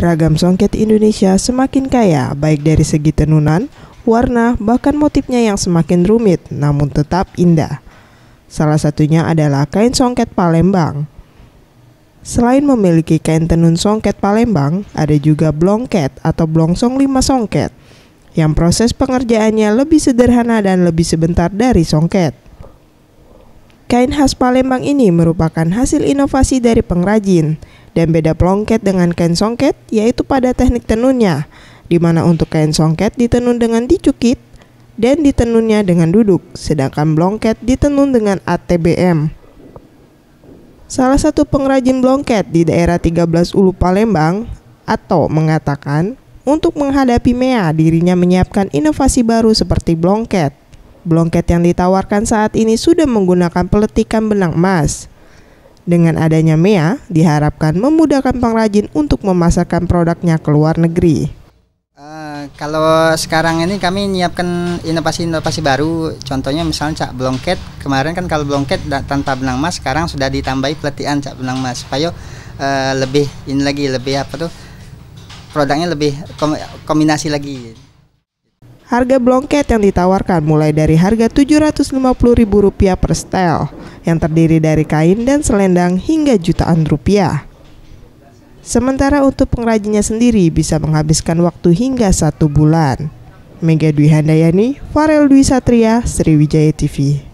Ragam songket Indonesia semakin kaya baik dari segi tenunan, warna, bahkan motifnya yang semakin rumit namun tetap indah. Salah satunya adalah kain songket Palembang. Selain memiliki kain tenun songket Palembang, ada juga blongket atau blongsong lima songket yang proses pengerjaannya lebih sederhana dan lebih sebentar dari songket. Kain khas Palembang ini merupakan hasil inovasi dari pengrajin dan beda plongket dengan kain songket yaitu pada teknik tenunnya, di mana untuk kain songket ditenun dengan dicukit dan ditenunnya dengan duduk, sedangkan blongket ditenun dengan ATBM. Salah satu pengrajin blongket di daerah 13 Ulu Palembang, atau mengatakan, untuk menghadapi MEA dirinya menyiapkan inovasi baru seperti blongket. Blongket yang ditawarkan saat ini sudah menggunakan peletikan benang emas. Dengan adanya MEA, diharapkan memudahkan pengrajin untuk memasarkan produknya ke luar negeri. Uh, kalau sekarang ini kami menyiapkan inovasi-inovasi baru, contohnya misalnya cak blongket. Kemarin kan kalau blongket tanpa benang emas, sekarang sudah ditambahi pelatihan cak benang emas supaya uh, lebih ini lagi lebih apa tuh produknya lebih kombinasi lagi. Harga blongket yang ditawarkan mulai dari harga Rp750.000 per style yang terdiri dari kain dan selendang hingga jutaan rupiah. Sementara untuk pengrajinnya sendiri bisa menghabiskan waktu hingga satu bulan. Mega Dwi Handayani, Farel Dwi Satria, Sriwijaya TV.